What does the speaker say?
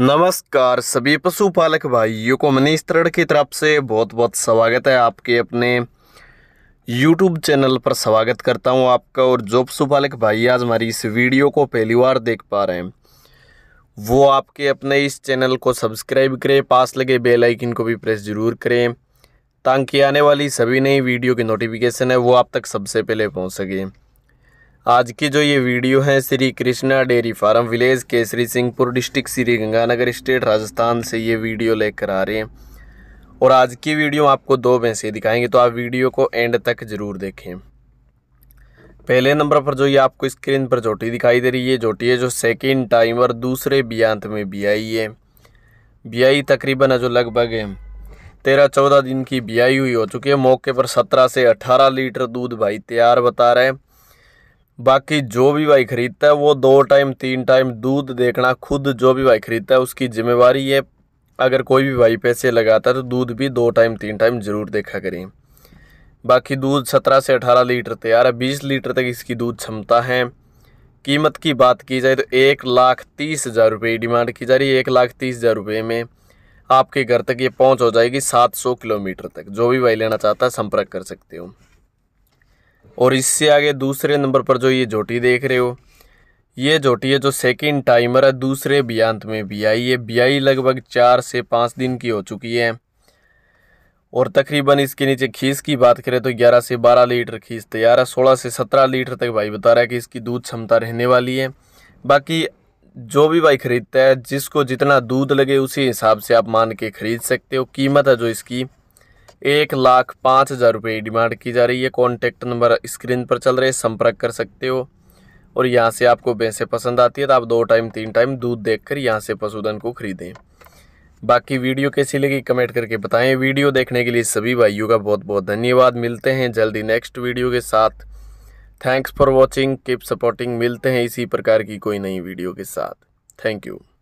नमस्कार सभी पशुपालक भाइयों को मनीष तरड़ की तरफ से बहुत बहुत स्वागत है आपके अपने यूट्यूब चैनल पर स्वागत करता हूं आपका और जो पशुपालक भाई आज हमारी इस वीडियो को पहली बार देख पा रहे हैं वो आपके अपने इस चैनल को सब्सक्राइब करें पास लगे बेल आइकन को भी प्रेस जरूर करें ताकि आने वाली सभी नई वीडियो की नोटिफिकेशन है वो आप तक सबसे पहले पहुँच सके आज की जो ये वीडियो है Shri Krishna dairy farm village Kesri Singhpur district Shri Ganganagar state Rajasthan से ये वीडियो लेकर आ रहे हैं और आज की वीडियो आपको दो भैंसे दिखाएंगे तो आप वीडियो को एंड तक ज़रूर देखें पहले नंबर पर जो ये आपको स्क्रीन पर जोटी दिखाई दे रही है जोटी है जो सेकेंड टाइम और दूसरे बियांत में बियाई है बियाई तकरीबन है जो लगभग है तेरह चौदह दिन की बियाई हुई हो चुकी है मौके पर सत्रह से अठारह लीटर दूध भाई तैयार बता रहे हैं बाकी जो भी भाई खरीदता है वो दो टाइम तीन टाइम दूध देखना खुद जो भी भाई खरीदता है उसकी जिम्मेवारी है अगर कोई भी भाई पैसे लगाता है तो दूध भी दो टाइम तीन टाइम ज़रूर देखा करें बाकी दूध सत्रह से अठारह लीटर तैयार है बीस लीटर तक इसकी दूध क्षमता है कीमत की बात की जाए तो एक लाख तीस हज़ार रुपये डिमांड की जा रही है एक लाख तीस हज़ार रुपये में आपके घर तक ये पहुंच हो जाएगी सात सौ किलोमीटर तक जो भी भाई लेना चाहता है संपर्क कर सकते हो और इससे आगे दूसरे नंबर पर जो ये जोटी देख रहे हो ये जोटी है जो सेकंड टाइमर है दूसरे बियांत में बियाई ये बियाई लगभग चार से पाँच दिन की हो चुकी है और तकरीबन इसके नीचे खीस की बात करें तो 11 से 12 लीटर खीस तैयार है 16 से 17 लीटर तक भाई बता रहा है कि इसकी दूध क्षमता रहने वाली है बाकी जो भी भाई ख़रीदता है जिसको जितना दूध लगे उसी हिसाब से आप मान के ख़रीद सकते हो कीमत है जो इसकी एक लाख पाँच हज़ार रुपये डिमांड की जा रही है कॉन्टैक्ट नंबर स्क्रीन पर चल रहे संपर्क कर सकते हो और यहाँ से आपको भैंसे पसंद आती है तो आप दो टाइम तीन टाइम दूध देखकर यहाँ से पशुधन को खरीदें बाकी वीडियो कैसी लगी कमेंट करके बताएं वीडियो देखने के लिए सभी भाइयों का बहुत बहुत धन्यवाद मिलते हैं जल्दी नेक्स्ट वीडियो के साथ thanks for watching keep supporting मिलते हैं इसी प्रकार की कोई नई वीडियो के साथ थैंक यू